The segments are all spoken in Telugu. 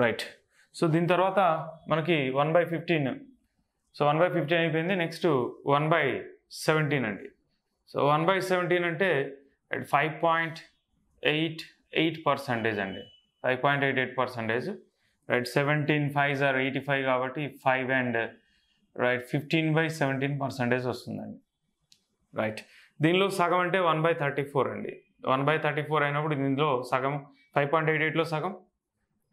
రైట్ సో దీని తర్వాత మనకి one by fifteen so one by fifteen అయిపోయింది నెక్స్ట్ వన్ బై సెవెంటీన్ అండి సో వన్ బై సెవెంటీన్ అంటే five point eight eight percentage అండి five point eight eight percentage right seventeen five sir eighty five కాబట్టి five and right fifteen by seventeen percentage వస్తుందండి రైట్ దీనిలో సగం అంటే వన్ బై థర్టీ ఫోర్ అండి వన్ బై థర్టీ ఫోర్ అయినప్పుడు దీనిలో సగం ఫైవ్ పాయింట్ ఎయిట్ ఎయిట్లో సగం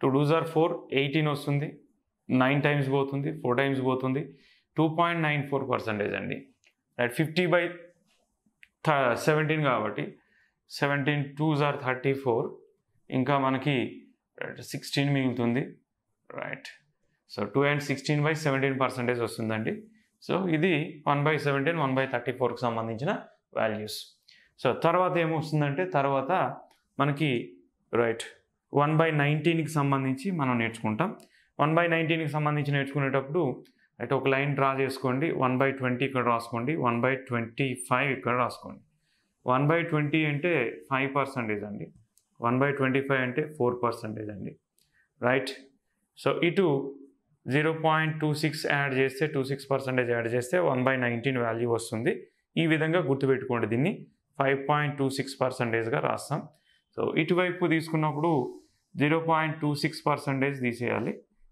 two dos are four eighteen వస్తుంది నైన్ టైమ్స్ పోతుంది ఫోర్ టైమ్స్ పోతుంది two point nine four percentage అండి రైట్ ఫిఫ్టీ బై సెవెంటీన్ కాబట్టి seventeen twos are thirty four ఇంకా మనకి సిక్స్టీన్ మిగులుతుంది right so two and sixteen by seventeen percentage వస్తుందండి సో ఇది one by seventeen one by thirty ఫోర్కి సంబంధించిన వాల్యూస్ సో తర్వాత ఏమొస్తుందంటే తర్వాత మనకి రైట్ వన్ బై నైన్టీన్కి సంబంధించి మనం నేర్చుకుంటాం వన్ బై నైన్టీన్కి సంబంధించి నేర్చుకునేటప్పుడు అయితే ఒక లైన్ డ్రా చేసుకోండి వన్ బై ట్వంటీ ఇక్కడ రాసుకోండి వన్ బై ట్వంటీ ఫైవ్ ఇక్కడ రాసుకోండి వన్ బై ట్వంటీ అంటే ఫైవ్ పర్సంటేజ్ అండి వన్ బై ట్వంటీ ఫైవ్ అంటే ఫోర్ పర్సంటేజ్ అండి రైట్ సో ఇటు zero point two six add చేస్తే టూ సిక్స్ పర్సంటేజ్ యాడ్ చేస్తే వన్ బై నైన్టీన్ వాల్యూ వస్తుంది ఈ విధంగా గుర్తుపెట్టుకోండి దీన్ని ఫైవ్ పాయింట్ టూ సిక్స్ పర్సంటేజ్గా రాస్తాం సో ఇటువైపు తీసుకున్నప్పుడు zero point two six percentage తీసేయాలి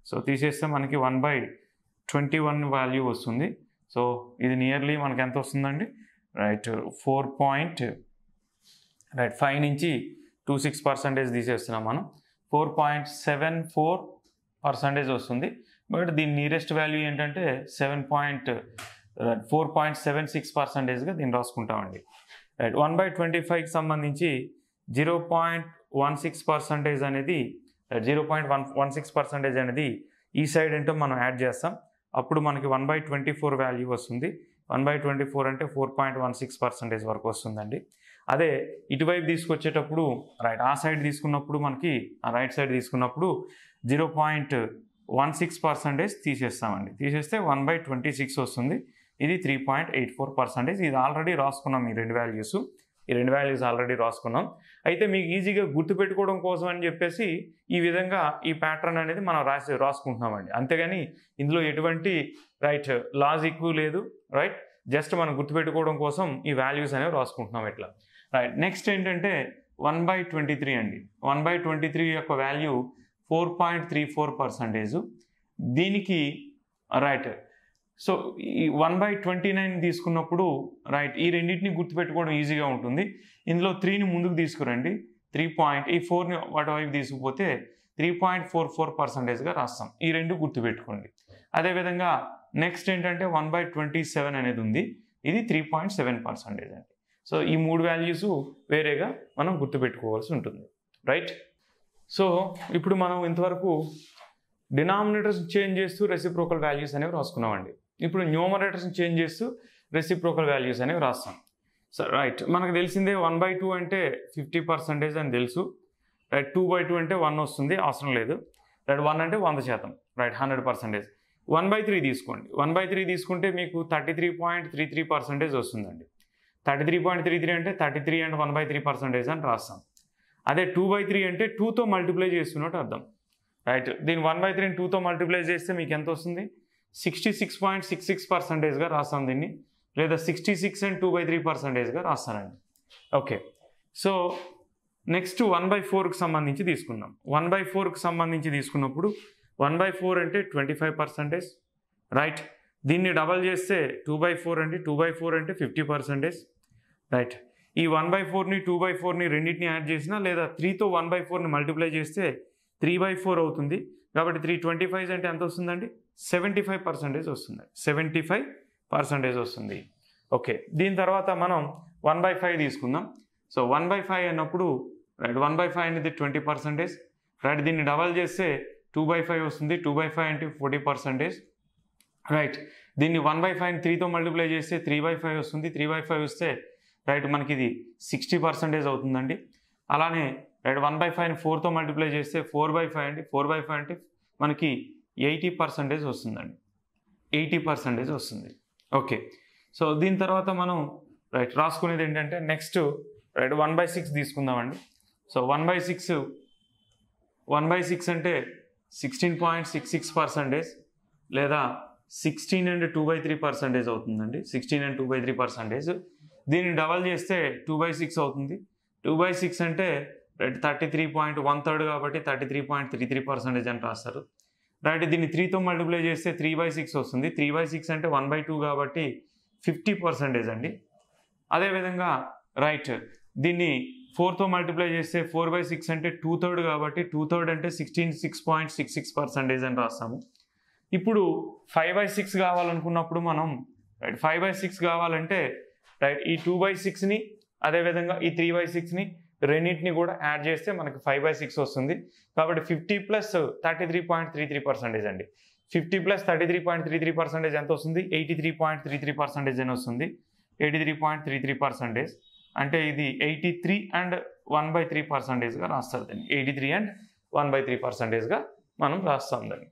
సో తీసేస్తే మనకి one by twenty one value వస్తుంది సో ఇది నియర్లీ మనకి ఎంత వస్తుందండి right four point right five నుంచి టూ సిక్స్ పర్సంటేజ్ తీసేస్తున్నాం మనం four point seven four percentage వస్తుంది బట్ దీని నియరెస్ట్ వాల్యూ ఏంటంటే seven point four point seven six పర్సంటేజ్గా దీన్ని రాసుకుంటామండి రైట్ వన్ బై ట్వంటీ ఫైవ్కి సంబంధించి zero point one six percentage అనేది zero point one one six percentage అనేది ఈ సైడ్ ఏంటో మనం యాడ్ చేస్తాం అప్పుడు మనకి one by twenty four value వస్తుంది వన్ బై ట్వంటీ ఫోర్ అంటే four point one six percentage వరకు వస్తుందండి అదే ఇటువైపు తీసుకొచ్చేటప్పుడు రైట్ ఆ సైడ్ తీసుకున్నప్పుడు మనకి ఆ రైట్ సైడ్ తీసుకున్నప్పుడు zero point one six percentage తీసేస్తామండి తీసేస్తే వన్ బై ట్వంటీ సిక్స్ వస్తుంది ఇది three point eight four percentage ఇది ఆల్రెడీ రాసుకున్నాం ఈ రెండు వాల్యూస్ ఈ రెండు వాల్యూస్ ఆల్రెడీ రాసుకున్నాం అయితే మీకు ఈజీగా గుర్తుపెట్టుకోవడం కోసం అని చెప్పేసి ఈ విధంగా ఈ ప్యాటర్న్ అనేది మనం రాసి రాసుకుంటున్నామండి అంతేగాని ఇందులో ఎటువంటి రైట్ లాజిక్ లేదు రైట్ జస్ట్ మనం గుర్తుపెట్టుకోవడం కోసం ఈ వాల్యూస్ అనేవి రాసుకుంటున్నాం ఇట్లా రైట్ నెక్స్ట్ ఏంటంటే వన్ బై ట్వంటీ త్రీ అండి వన్ బై ట్వంటీ త్రీ యొక్క value four point three four percentage దీనికి రైట్ సో ఈ వన్ బై ట్వంటీ నైన్ తీసుకున్నప్పుడు రైట్ ఈ రెండింటిని గుర్తుపెట్టుకోవడం ఈజీగా ఉంటుంది ఇందులో త్రీని ముందుకు తీసుకురండి త్రీ పాయింట్ ఈ ఫోర్ని వైపు తీసుకుపోతే త్రీ పాయింట్ ఫోర్ ఫోర్ పర్సంటేజ్గా రాస్తాం ఈ రెండు గుర్తుపెట్టుకోండి అదేవిధంగా నెక్స్ట్ ఏంటంటే వన్ బై ట్వంటీ సెవెన్ అనేది ఉంది ఇది త్రీ పాయింట్ సెవెన్ పర్సంటేజ్ అండి సో ఈ మూడు వాల్యూస్ వేరేగా మనం గుర్తుపెట్టుకోవాల్సి ఉంటుంది రైట్ సో ఇప్పుడు మనం ఇంతవరకు డినామినేటర్స్ చేంజ్ చేస్తూ రెసిప్రోకల్ వాల్యూస్ అనేవి రాసుకున్నామండి ఇప్పుడు న్యూమరేటర్స్ని చేంజ్ చేస్తూ రెసిప్రోకల్ వాల్యూస్ అనేవి రాస్తాం సార్ రైట్ మనకు తెలిసిందే వన్ బై టూ అంటే ఫిఫ్టీ పర్సెంటేజ్ అని తెలుసు రైట్ టూ బై టూ అంటే వన్ వస్తుంది అవసరం లేదు రైట్ వన్ అంటే వంద శాతం right hundred percentage one by three తీసుకోండి వన్ బై త్రీ తీసుకుంటే మీకు thirty three point three three percentage వస్తుందండి thirty three point three three అంటే thirty three and one by three percentage అని రాస్తాం అదే టూ బై త్రీ అంటే టూతో మల్టిప్లై చేస్తున్నట్టు అర్థం రైట్ దీని వన్ బై త్రీని టూతో మల్టిప్లై చేస్తే మీకు ఎంత వస్తుంది sixty six point six six పర్సంటేజ్గా రాస్తాను దీన్ని లేదా sixty six and two by three పర్సంటేజ్గా రాస్తానండి okay so next one by ఫోర్కి సంబంధించి తీసుకుందాం వన్ బై ఫోర్కి సంబంధించి తీసుకున్నప్పుడు వన్ బై ఫోర్ అంటే ట్వంటీ ఫైవ్ పర్సంటేజ్ రైట్ దీన్ని డబల్ చేస్తే టూ బై ఫోర్ అంటే టూ బై ఫోర్ అంటే ఫిఫ్టీ పర్సంటేజ్ రైట్ ఈ వన్ బై ఫోర్ని టూ బై ఫోర్ని రెండింటిని యాడ్ చేసినా లేదా త్రీతో వన్ బై ఫోర్ని మల్టిప్లై చేస్తే త్రీ బై ఫోర్ అవుతుంది కాబట్టి త్రీ ట్వంటీ ఫైవ్ అంటే ఎంత వస్తుందండి సెవెంటీ ఫైవ్ పర్సెంటేజ్ వస్తుంది సెవెంటీ ఫైవ్ పర్సెంటేజ్ వస్తుంది ఓకే దీని తర్వాత మనం వన్ బై ఫైవ్ తీసుకుందాం సో వన్ బై ఫైవ్ అన్నప్పుడు రైట్ వన్ బై ఫైవ్ అనేది ట్వంటీ పర్సెంటేజ్ రైట్ దీన్ని డబల్ చేస్తే టూ బై ఫైవ్ వస్తుంది టూ బై ఫైవ్ అంటే ఫోర్టీ పర్సెంటేజ్ రైట్ దీన్ని వన్ బై ఫైవ్ త్రీతో మల్టిప్లై చేస్తే త్రీ బై ఫైవ్ వస్తుంది త్రీ బై ఫైవ్ వస్తే రైట్ మనకి ఇది సిక్స్టీ పర్సెంటేజ్ అవుతుందండి అలానే రైట్ వన్ బై ఫైవ్ ఫోర్తో మల్టిప్లై చేస్తే ఫోర్ బై ఫైవ్ అండి ఫోర్ బై ఫైవ్ అంటే మనకి ఎయిటీ పర్సంటేజ్ వస్తుందండి ఎయిటీ పర్సంటేజ్ వస్తుంది ఓకే సో దీని తర్వాత మనం రైట్ రాసుకునేది ఏంటంటే next right one by six తీసుకుందామండి so one by six one by six అంటే sixteen point six six percentage లేదా sixteen and two by three percentage అవుతుందండి sixteen and two by three percentage దీన్ని డబల్ చేస్తే టూ బై సిక్స్ అవుతుంది టూ బై సిక్స్ అంటే thirty three point one third కాబట్టి thirty three point three three percentage అని రాస్తారు రైట్ దీన్ని త్రీతో మల్టిప్లై చేస్తే త్రీ బై సిక్స్ వస్తుంది త్రీ బై సిక్స్ అంటే వన్ బై టూ కాబట్టి ఫిఫ్టీ పర్సెంటేజ్ అండి అదేవిధంగా రైట్ దీన్ని ఫోర్తో మల్టిప్లై చేస్తే ఫోర్ బై సిక్స్ అంటే టూ థర్డ్ కాబట్టి టూ థర్డ్ అంటే sixteen six point six six percentage అని రాస్తాము ఇప్పుడు ఫైవ్ బై సిక్స్ కావాలనుకున్నప్పుడు మనం రైట్ ఫైవ్ బై సిక్స్ కావాలంటే రైట్ ఈ టూ బై సిక్స్ని అదేవిధంగా ఈ త్రీ బై సిక్స్ని రెండింటిని కూడా యాడ్ చేస్తే మనకు ఫైవ్ బై సిక్స్ వస్తుంది కాబట్టి fifty plus thirty three point three three percentage అండి fifty plus thirty three point three three percentage ఎంత వస్తుంది eighty three point three three percentage అని వస్తుంది eighty three point three three percentage అంటే ఇది eighty three and one by three పర్సెంటేజ్గా రాస్తారు దాన్ని eighty three and one by three పర్సెంటేజ్గా మనం రాస్తాం దాన్ని